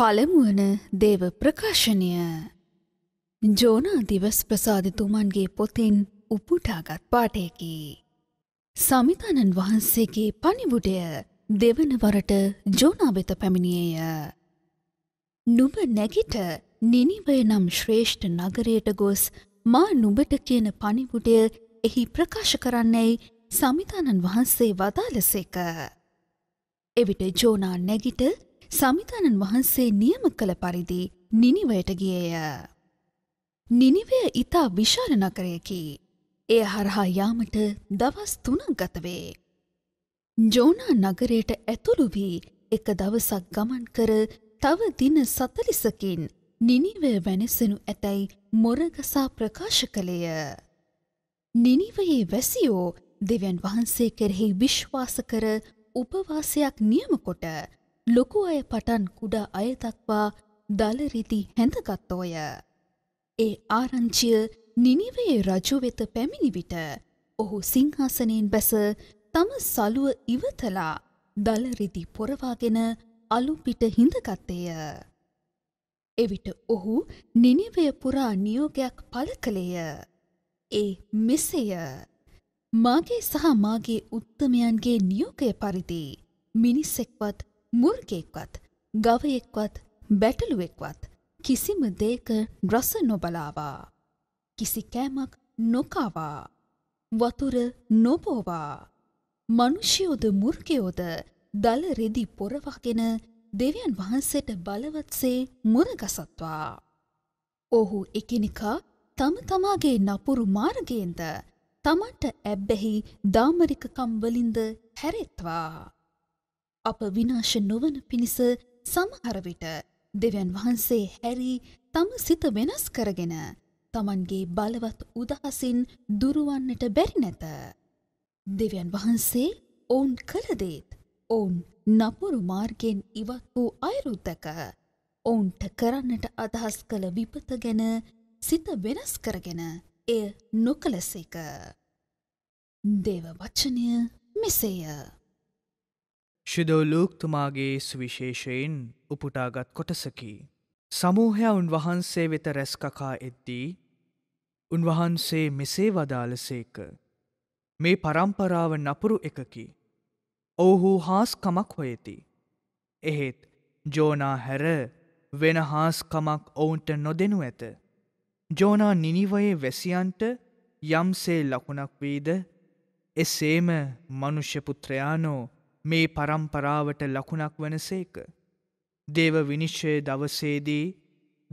පළමුුවන දේව ප්‍රකාශනය ජෝනා දිවස් ප්‍රසාධිතුමන්ගේ පොතින් උපුටාගත් පාටයකි. සමිතණන් වහන්සේගේ පනිවුඩය දෙවන වරට ජෝනාවෙත පැමිණියය. නුඹ නැගිට නිනිවය නම් ශ්‍රේෂ්ඨ නගරයට ගොස් මා නුඹට කියන පනිවුඩය එහි ප්‍රකාශ කරන්නේයි සමිතාණන් වහන්සේ වදාලසේක. එවිට ජෝනා නැගිට සමිතාණන් වහන්සේ නියම කළ පරිදි නිනිවයට ගියය. නිනිවය ඉතා විශාල නකරයකි. එය හරහා යාමට දවස් තුනක් ගතවේ. ජෝනා නගරයට ඇතුළු වී එක දවසක් ගමන් කර තව දින සතලිසකින් නිනිවය වැනසෙනු ඇතැයි මොරගසා ප්‍රකාශ කළේය. නිනිවයේ වැසියෝ දෙවන් වහන්සේ කෙරෙහි විශ්වාස කර උපවාසයක් නියමකොට ලොකු අය පටන් කුඩා අයතක්වා දලරිදි හැඳගත්තෝය. ඒ ආරංචිය නිනිවේ රජු වෙත පැමිණි විට ඔහු සිංහාසනයෙන් බැස තම සලුව ඉවතලා දලරිදි පොරවාගෙන අලුපිට හිඳගත්තේය. එවිට ඔහු නිනිවය පුරා නියෝගයක් පල කළේය. ඒ මෙසේය. මාගේ සහ මාගේ උත්තමයන්ගේ නියෝගය පරිදි මිනිස්සෙක්වත් මුර්ගෙක්වත් ගවයෙක්වත් බැටලුවෙක්වත් කිසිම දේක රස නොබලාවා. කිසි කෑමක් නොකාවා. වතුර නොපෝවා. මනුෂ්‍යයෝද මුර්ගයෝද දල රෙදි පොරවාගෙන දෙවියන් වහන්සේට බලවත්සේ මුරගසත්වා. ඔහු එකනිකා තම තමාගේ නපුරු මාර්ගයෙන්ද තමන්ට ඇබ්බැහි දාමරිකකම්වලින්ද හැරෙත්වා. අප විනාශ නොවන පිණිස සමහරවිට දෙවන් වහන්සේ හැරී තම සිත වෙනස් කරගෙන තමන්ගේ බලවත් උදහසින් දුරුවන්නට බැරි නැත. දෙවන් වහන්සේ ඔවුන් කළදේත් ඔවුන් නපුරු මාර්ගෙන් ඉවත් වූ අයුරුද්ධක ඔවුන්ට කරන්නට අදහස් කළ විපත ගැන සිත වෙනස් කරගෙන එය නොකලසේක. දේව වච්චනය මෙසේය. ශුදෝලූක්තුමාගේ සුවිශේෂයෙන් උපුටාගත් කොටසකි. සමූහයා උන්වහන්සේ වෙත රැස්කකා එද්දී උන්වහන්සේ මෙසේ වදාලසේක. මේ පරම්පරාව නපුරු එකකි. ඔවුහු හාස්කමක් හොයති. එහෙත් ජෝනා හැර වෙන හාස්කමක් ඔවුන්ට නොදෙනු ඇත. ජෝනා නිනිවයේ වැසියන්ට යම්සේ ලකුණක් වීද එසේම මනුෂ්‍යපුත්‍රයානෝ මේ පරම්පරාවට ලකුණක් වන සේක. දේව විනිශ්ෂය දවසේදී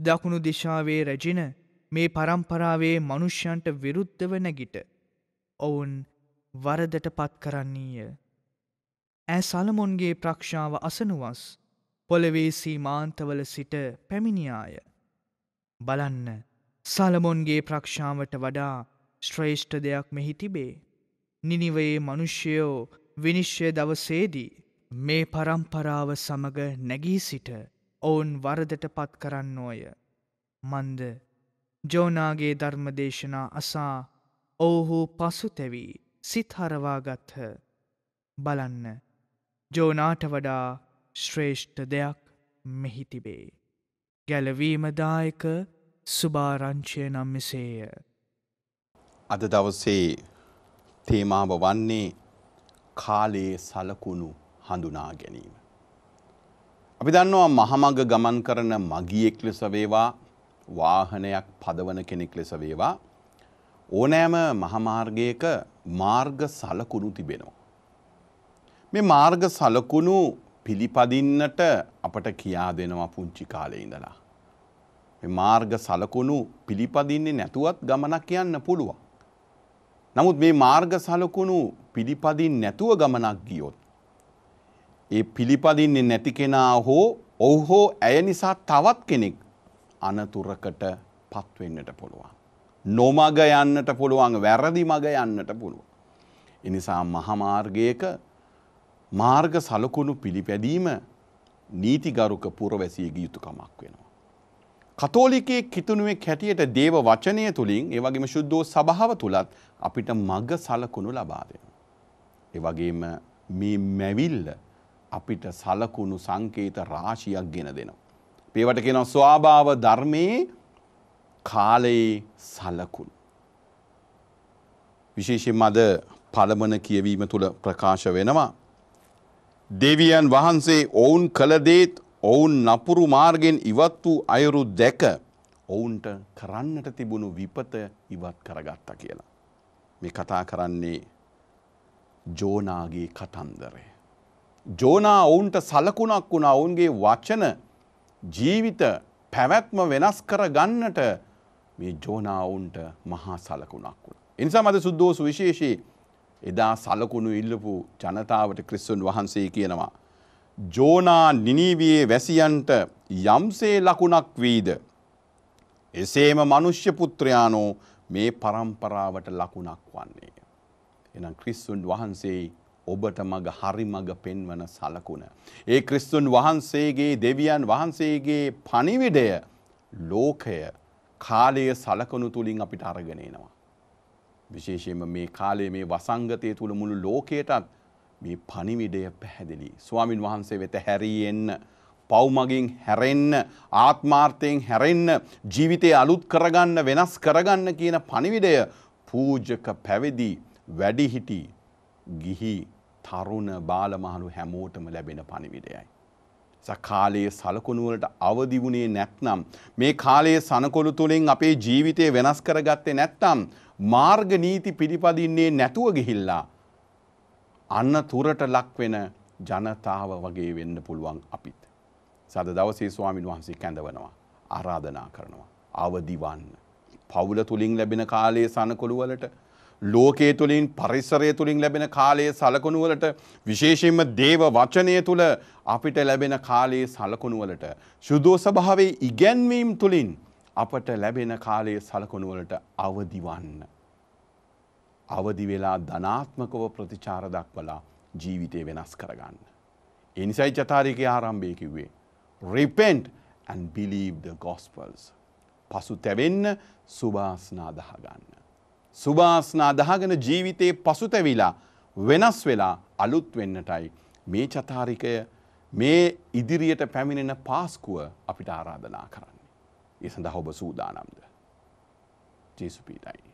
දකුණු දිශාවේ රැජින මේ පරම්පරාවේ මනුෂ්‍යන්ට විරුද්ධව නැගිට. ඔවුන් වරදට පත් කරන්නේය. ඇ සලමොන්ගේ ප්‍රක්ෂාව අසනුවස් පොළවේ සීමාන්තවල සිට පැමිණියාය. බලන්න සලමොන්ගේ ප්‍රක්ෂාවට වඩා ශ්‍රේෂ්ඨ දෙයක් මෙහි තිබේ. නිනිවයේ මනුෂ්‍යයෝ විනිශ්්‍ය දවසේදී මේ පරම්පරාව සමඟ නැගී සිට ඔවුන් වරදට පත් කරන්න ඕය. මන්ද ජෝනාගේ ධර්මදේශනා අසා ඔවුහු පසුතැවී සිත්හරවාගත්හ බලන්න ජෝනාට වඩා ශ්‍රේෂ්ඨ දෙයක් මෙහිතිබේ. ගැලවීමදායක සුභාරංචය නම් මෙසේය. අද දවසේ තේමාව වන්නේ කාලයේ සලකුණු හඳුනා ගැනීම. අපි දන්නවා මහමග ගමන් කරන මගියෙක් ලෙස වේවා වාහනයක් පදවන කෙනෙක් ලෙස වේවා ඕනෑම මහමාර්ගයක මාර්ග සලකුණු තිබෙනවා. මේ මාර්ග සලකුණු පිළිපදින්නට අපට කියා දෙනවා පුංචි කාලේ ඉඳලා. මේ මාර්ග සලකුණු පිළිපදින්නේ නැතුවත් ගමනක් යන්න පුළුවන්. නමුත් මේ මාර්ග සලකුණු පිළිපදින් නැතුව ගමනක් ගියොත්. ඒ පිළිපදින්නේ නැති කෙනා හෝ ඔහු හෝ ඇය නිසා තවත් කෙනෙක් අනතුරකට පත්වෙන්නට පුළුවන්. නොමග යන්නට පුළුවන් වැරදි මග යන්නට පුළුව. එනිසා මහමාර්ගයක මාර්ග සලකුණු පිළිපැදීම නීතිගරුක පුරවැසියගේ යුතුකමක් වෙනවා. කතෝලිකයෙක් කිතුණුවෙක් හැටියට දේව වචනය තුළින් ඒ වගේම ශුද්ධෝ සභාව තුලත් අපිට මඟ සලකුණු ලබා දෙනවා. ඒ වගේම මේ මැවිල්ල අපිට සලකුණු සංකේත රාශියක් ගෙන දෙනවා. ඒවට කියනවා ස්වභාව ධර්මයේ කාලයේ සලකුණු. විශේෂයෙන්ම අද පළමන කියවීම තුළ ප්‍රකාශ වෙනවා. දෙවියන් වහන්සේ ඔවුන් කළ දේත් ඔවුන් නපුරු මාර්ගෙන් ඉවත් වූ අයුරු දැක ඔවුන්ට කරන්නට තිබුණු විපත ඉවත් කරගත්ත කියලා. මේ කතා කරන්නේ ජෝනාගේ කතන්දරය. ජෝනා ඔවුන්ට සලකුණක් වුණ ඔවුන්ගේ වචන ජීවිත පැවැත්ම වෙනස් කර ගන්නට මේ ජෝනා ඔවුන්ට මහා සලකුණක් වුණ. එනිසා මද සුද්දෝසු විශේෂී එදා සලකුණු ඉල්ලපු ජනතාවට ක්‍රිස්සුන් වහන්සේ කියනවා. ජෝනා නිනීවයේ වැසියන්ට යම්සේ ලකුණක් වීද. එසේම මනුෂ්‍ය පුත්‍රයානෝ මේ පරම්පරාවට ලකුණක් වන්නේ. එනම් ක්‍රිස්සුන් වහන්සේ ඔබට මග හරි මග පෙන්වන සලකුණ. ඒ ක්‍රිස්තුන් වහන්සේගේ දෙවියන් වහන්සේගේ පනිවිඩය ලෝකය කාලය සලකනු තුළින් අපිට අරගෙනනවා. විශේෂයෙන්ම මේ කාලයේ මේ වසංගතය තුළ මුළු ලෝකයටත් මේ පණිවිඩය පැහැදිලි. ස්වාමින් වහන්සේ වෙත හැරී එන්න. පව්මගින් හැරෙන්න ආත්මාර්ථයෙන් හැරෙන්න ජීවිතය අලුත් කරගන්න වෙනස් කරගන්න කියන පණිවිඩය පූජක පැවිදි වැඩිහිටි ගිහි තරුණ බාලමහලු හැමෝටම ලැබෙන පණිවිඩයයි. කාලයේ සලකුණුවලට අවදි වුණේ නැත්නම් මේ කාලයේ සනකොළු තුළින් අපේ ජීවිතය වෙනස් කරගත්තේ නැත්නම් මාර්ග නීති පිළිපදින්නේ නැතුව ගිහිල්ලා අන්න තුරට ලක්වෙන ජනතාව වගේ වෙන්න පුළුවන් අපිත්. සද දවසේ ස්වාමින් වහන්සේ කැඳවනවා. ආරාධනා කරනවා. අවදිවන්න. පවුල තුළින් ලැබෙන කාලයේ සනකොළුවලට ලෝකයේ තුළින් පරිසරය තුළින් ලැබෙන කාලයේ සලකුණුවලට විශේෂයෙන්ම දේව වචනය තුළ අපිට ලැබෙන කාලයේ සලකුණුවලට සුදෝසභාවේ ඉගැන්වීම් තුළින් අපට ලැබෙන කාලයේ සලකුණුවලට අවදිවන්න. අවදි වෙලා ධනාත්මකව ප්‍රතිචාර දක්වලා ජීවිතය වෙනස් කරගන්න. එනිසයි චතාරික ආරම්භය කිව්වේ. Repent and believe the Gospels. පසු තැවෙන්න සුභාස්නා දහගන්න. සුභාස්නා දහගෙන ජීවිතයේ පසුතැවිලා වෙනස් වෙලා අලුත් වෙන්නටයි මේ චතාරිකය මේ ඉදිරියට පැමිණෙන පාස්කුව අපිට ආරාධනා කරන්නේ. ඒ සඳහා ඔබ සූදානම්ද. ජේසුපීටයි.